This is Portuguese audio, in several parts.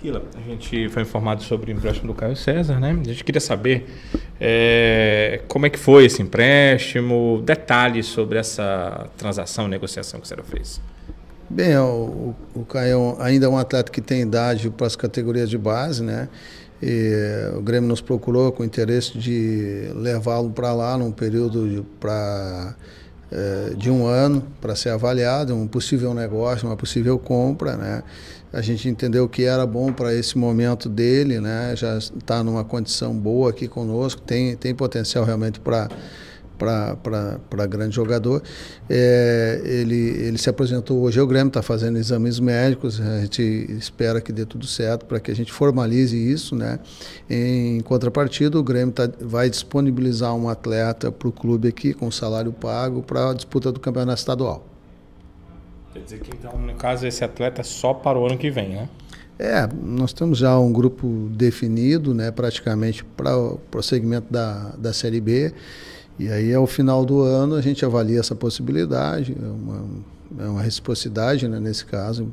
Kila, a gente foi informado sobre o empréstimo do Caio César, né? A gente queria saber é, como é que foi esse empréstimo, detalhes sobre essa transação, negociação que o senhor fez. Bem, o, o Caio é ainda é um atleta que tem idade para as categorias de base, né? E o Grêmio nos procurou com o interesse de levá-lo para lá num período para eh, de um ano para ser avaliado, um possível negócio, uma possível compra, né? A gente entendeu que era bom para esse momento dele, né? Já está numa condição boa aqui conosco, tem, tem potencial realmente para para grande jogador. É, ele, ele se apresentou hoje ao é Grêmio, está fazendo exames médicos, a gente espera que dê tudo certo para que a gente formalize isso. Né? Em contrapartida, o Grêmio tá, vai disponibilizar um atleta para o clube aqui com salário pago para a disputa do campeonato estadual. Quer dizer que, então, no caso, esse atleta é só para o ano que vem, né? É, nós temos já um grupo definido, né, praticamente para o prosseguimento da, da Série B. E aí, ao final do ano, a gente avalia essa possibilidade, é uma, é uma reciprocidade, né, nesse caso,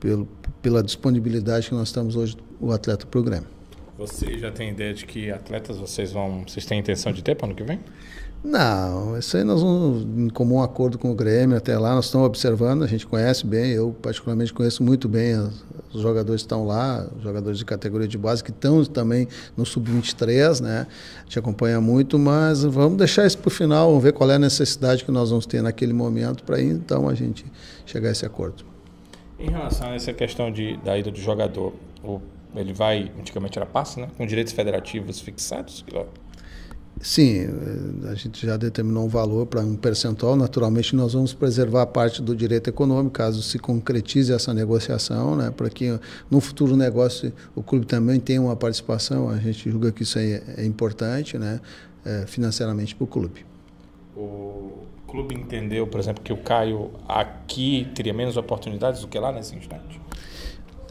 pelo, pela disponibilidade que nós estamos hoje, o atleta para o Grêmio. Você já tem ideia de que atletas vocês vão, vocês têm intenção de ter para ano que vem? Não, isso aí nós vamos em comum acordo com o Grêmio até lá, nós estamos observando, a gente conhece bem, eu particularmente conheço muito bem os, os jogadores que estão lá, jogadores de categoria de base que estão também no sub-23, né? A gente acompanha muito, mas vamos deixar isso para o final, vamos ver qual é a necessidade que nós vamos ter naquele momento para então a gente chegar a esse acordo. Em relação a essa questão de, da ida do jogador, o ele vai, antigamente era passe, né? com direitos federativos fixados? Sim, eh, a gente já determinou um valor para um percentual. Naturalmente, nós vamos preservar a parte do direito econômico, caso se concretize essa negociação, né, para que no futuro negócio o clube também tenha uma participação. A gente julga que isso aí é, é importante né, é, financeiramente para o clube. O clube entendeu, por exemplo, que o Caio aqui teria menos oportunidades do que lá nesse instante?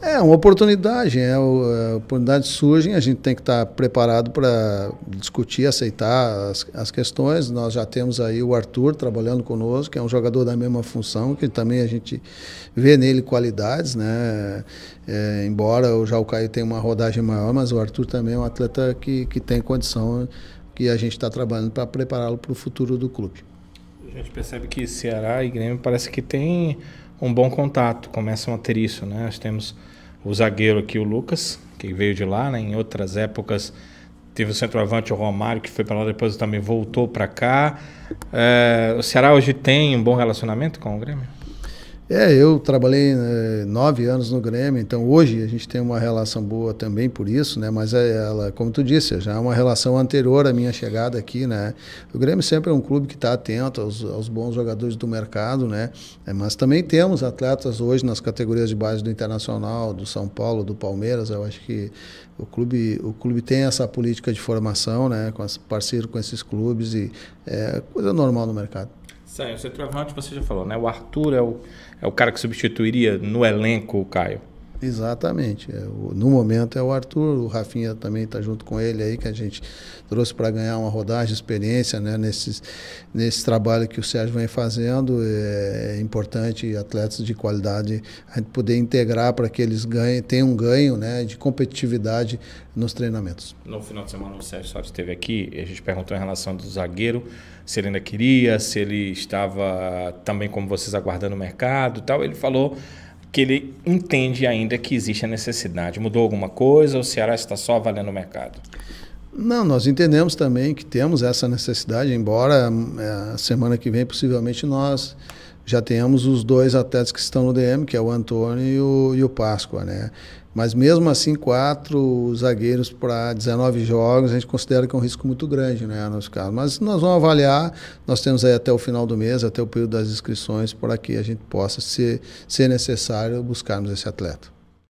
É uma oportunidade, é, é oportunidades surgem, a gente tem que estar preparado para discutir, aceitar as, as, questões. Nós já temos aí o Arthur trabalhando conosco, que é um jogador da mesma função, que também a gente vê nele qualidades, né? É, embora já o Caio tenha uma rodagem maior, mas o Arthur também é um atleta que, que tem condição, que a gente está trabalhando para prepará-lo para o futuro do clube. A gente percebe que Ceará e Grêmio parece que tem um bom contato, começam a ter isso. Né? Nós temos o zagueiro aqui, o Lucas, que veio de lá, né? em outras épocas teve o centroavante o Romário, que foi para lá, depois também voltou para cá. É, o Ceará hoje tem um bom relacionamento com o Grêmio? É, eu trabalhei é, nove anos no Grêmio, então hoje a gente tem uma relação boa também por isso, né? Mas é ela, como tu disse, é já é uma relação anterior à minha chegada aqui, né? O Grêmio sempre é um clube que está atento aos, aos, bons jogadores do mercado, né? É, mas também temos atletas hoje nas categorias de base do Internacional, do São Paulo, do Palmeiras. Eu acho que o clube, o clube tem essa política de formação, né? Com as, parceiro com esses clubes e é coisa normal no mercado. Sim, o centroavante você já falou, né? O Arthur é o, é o cara que substituiria no elenco o Caio. Exatamente. É, no momento é o Arthur, o Rafinha também está junto com ele aí, que a gente trouxe para ganhar uma rodagem, experiência né, nesse, nesse trabalho que o Sérgio vem fazendo. É importante atletas de qualidade a gente poder integrar para que eles ganhem, tenham um ganho né, de competitividade nos treinamentos. No final de semana o Sérgio Soares esteve aqui, a gente perguntou em relação do zagueiro, se ele ainda queria, se ele estava também como vocês aguardando o mercado e tal. Ele falou que ele entende ainda que existe a necessidade. Mudou alguma coisa ou o Ceará está só avaliando o mercado? Não, nós entendemos também que temos essa necessidade, embora eh, a semana que vem possivelmente nós já tenhamos os dois atletas que estão no DM, que é o Antônio e o, o Páscoa, né? Mas mesmo assim, quatro zagueiros para 19 jogos, a gente considera que é um risco muito grande, né, no nosso caso. Mas nós vamos avaliar, nós temos aí até o final do mês, até o período das inscrições, para que a gente possa, se, se necessário, buscarmos esse atleta.